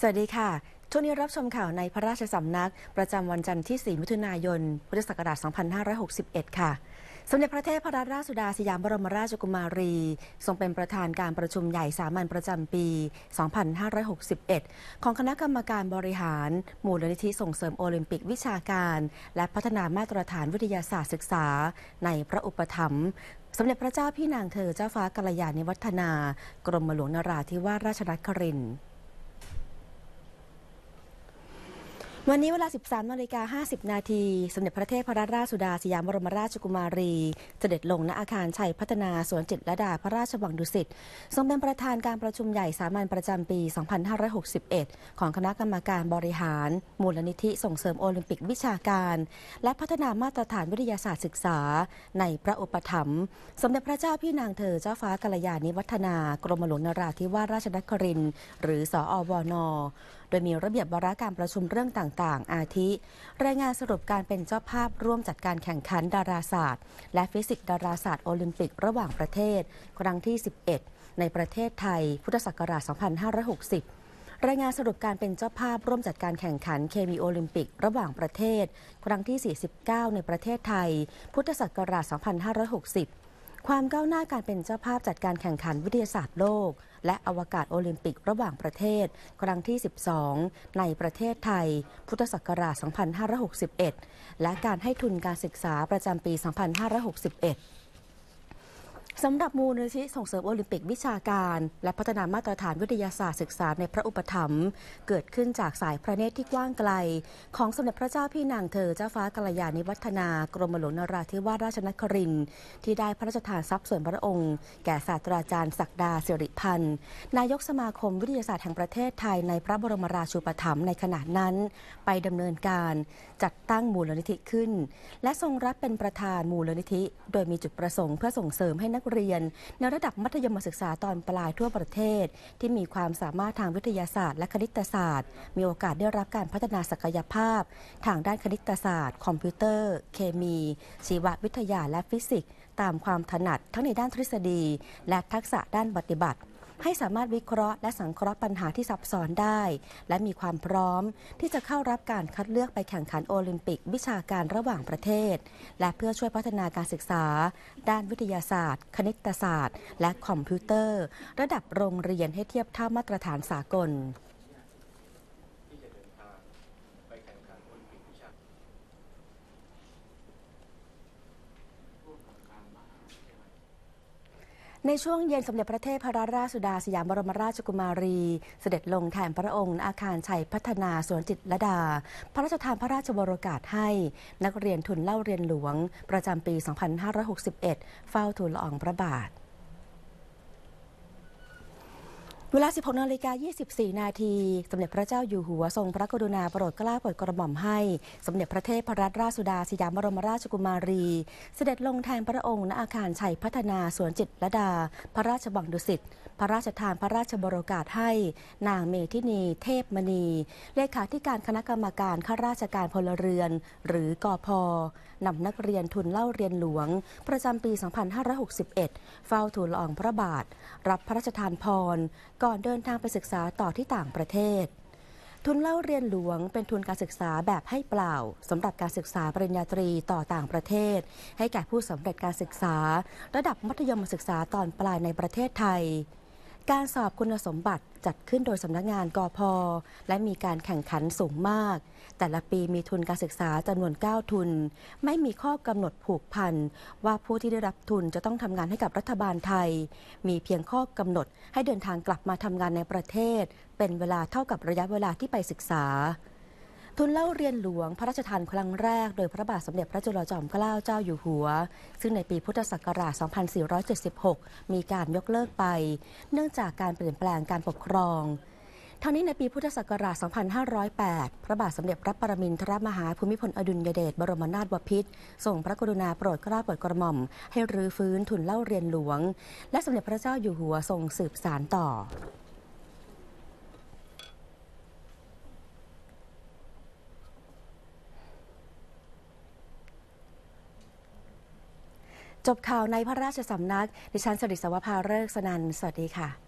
สวัสดีค่ะ ช่วงนี้รับชมข่าวในพระราชสำนักประจำวันจันทร์ที่4มิถุนายน พุทธศักราช 2561 ค่ะสมเด็จพระเทพรัตนราชสุดาสยามบรมราชกุมารี ทรงเป็นประธานการประชุมใหญ่สามัญประจำปี 2561 ของคณะกรรมการบริหาร มูลนิธิส่งเสริมโอลิมปิกวิชาการและพัฒนามาตรฐานวิทยาศาสตร์ศึกษา ในพระอุปถัมภ์สมเด็จพระเจ้าพี่นางเธอเจ้าฟ้ากัลยาณิวัฒนา กรมหลวงนราธิวาสราชนครินทร์วันนี้เวลา 13นาฬิกา50 นาที สมเด็จพระเทพรัตนราชสุดาสยามบรมราชกุมารี เสด็จลงณ อาคารชัยพัฒนาสวนจิตรดาพระราชวังดุสิต ทรงเป็นประธานการประชุมใหญ่สามัญประจำปี 2561 ของคณะกรรมการบริหารมูลนิธิส่งเสริมโอลิมปิกวิชาการ และพัฒนามาตรฐานวิทยาศาสตร์ศึกษาในพระอุปถัมภ์สมเด็จพระเจ้าพี่นางเธอเจ้าฟ้ากัลยาณิวัฒนา กรมหลวงนราธิวาสราชนครินทร์ หรือ สอวอนโดยมีระเบียบวาระการประชุมเรื่องต่างๆ อาทิ รายงานสรุปการเป็นเจ้าภาพร่วมจัดการแข่งขันดาราศาสตร์ และฟิสิกส์ดาราศาสตร์โอลิมปิกระหว่างประเทศ ครั้งที่ 11 ในประเทศไทยพุทธศักราช 2560 รายงานสรุปการเป็นเจ้าภาพร่วมจัดการแข่งขันเคมีโอลิมปิกระหว่างประเทศ ครั้งที่ 49 ในประเทศไทย พุทธศักราช 2560ความก้าวหน้าการเป็นเจ้าภาพจัดการแข่งขันวิทยาศาสตร์โลกและอวกาศโอลิมปิกระหว่างประเทศ ครั้งที่ 12 ในประเทศไทย พุทธศักราช 2561 และการให้ทุนการศึกษาประจำปี 2561สำหรับมูลนิธิส่งเสริม โอลิมปิกวิชาการ และพัฒนามาตรฐานวิทยาศาสตร์ศึกษาในพระอุปถัมภ์เกิดขึ้นจากสายพระเนตรที่กว้างไกล ของสมเด็จพระเจ้าพี่นางเธอเจ้าฟ้ากัลยาณิวัฒนากรมหลวงนราธิวาสราชนครินทร์ที่ได้พระราชทานทรัพย์ส่วนพระองค์แก่ศาสตราจารย์ศักดาสิริพันธ์นายกสมาคมวิทยาศาสตร์แห่งประเทศไทย ในพระบรมราชูปถัมภ์ในขณะนั้น ไปดำเนินการ จัดตั้งมูลนิธิขึ้น และทรงรับเป็นประธานมูลนิธิ โดยมีจุดประสงค์เพื่อส่งเสริมให้นักเรียนในระดับมัธยมศึกษาตอนปลายทั่วประเทศที่มีความสามารถทางวิทยาศาสตร์ และคณิตศาสตร์ มีโอกาสได้รับการพัฒนาศักยภาพ ทางด้านคณิตศาสตร์ คอมพิวเตอร์ เคมีชีววิทยาและฟิสิกส์ตามความถนัดทั้งในด้านทฤษฎี และทักษะด้านปฏิบัติให้สามารถวิเคราะห์และสังเคราะห์ปัญหาที่ซับซ้อนได้และมีความพร้อมที่จะเข้ารับการคัดเลือกไปแข่งขันโอลิมปิกวิชาการระหว่างประเทศและเพื่อช่วยพัฒนาการศึกษาด้านวิทยาศาสตร์ คณิตศาสตร์ และคอมพิวเตอร์ระดับโรงเรียนให้เทียบเท่ามาตรฐานสากลในช่วงเย็นสมเด็จพระเทพรราชสุดาสยามบรมราชกุมารี เสด็จลงแทนพระองค์อาคารชัยพัฒนาสวนจิตละดา พระราชทานพระราชบรกาศให้นักเรียนทุนเล่าเรียนหลวง ประจำปี 2561 เฝ้าทูลละอองพระบาทเวลา 16นาฬิกา 24 นาทีสมเด็จพระเจ้าอยู่หัวทรงพระกรุณาโปรดเกล้าโปรดกระหม่อมให้ สมเด็จพระเทพรัตนราชสุดาสยามบรมราชกุมารี เสด็จลงแทนพระองค์ณอาคารชัยพัฒนาสวนจิตละดา พระราชบังดุสิต พระราชทานพระราชบรกาศให้ นางเมธินีเทพมณีเลขาธิการคณะกรรมการข้าราชการพลเรือน หรือกอพนำนักเรียนทุนเล่าเรียนหลวงประจำปี 2561 เฝ้าทูลละอองพระบาท รับพระราชทานพรก่อนเดินทางไปศึกษาต่อที่ต่างประเทศ ทุนเล่าเรียนหลวงเป็นทุนการศึกษาแบบให้เปล่า สำหรับการศึกษาปริญญาตรีต่อต่างประเทศ ให้แก่ผู้สำเร็จการศึกษา ระดับมัธยมศึกษาตอนปลายในประเทศไทยการสอบคุณสมบัติจัดขึ้นโดยสำนักงานกอพอและมีการแข่งขันสูงมาก แต่ละปีมีทุนการศึกษาจำนวน9ทุน ไม่มีข้อกำหนดผูกพัน ว่าผู้ที่ได้รับทุนจะต้องทำงานให้กับรัฐบาลไทย มีเพียงข้อกำหนดให้เดินทางกลับมาทำงานในประเทศ เป็นเวลาเท่ากับระยะเวลาที่ไปศึกษาทุนเล่าเรียนหลวงพระราชทานครั้งแรกโดยพระบาทสมเด็จพระจุลจอมเกล้าเจ้าอยู่หัว ซึ่งในปีพุทธศักราช 2476 มีการยกเลิกไป เนื่องจากการเปลี่ยนแปลงการปกครอง ทั้งนี้ในปีพุทธศักราช 2508 พระบาทสมเด็จพระปรมินทรมหาภูมิพลอดุลยเดชบรมนาถบพิตรส่งพระกรุณาโปรดเกล้าโปรดกระหม่อม ให้รื้อฟื้นทุนเล่าเรียนหลวง และสมเด็จพระเจ้าอยู่หัวทรงสืบสารต่อจบข่าวในพระราชสำนัก ดิฉันสริศวภาเริกสนัน สวัสดีค่ะ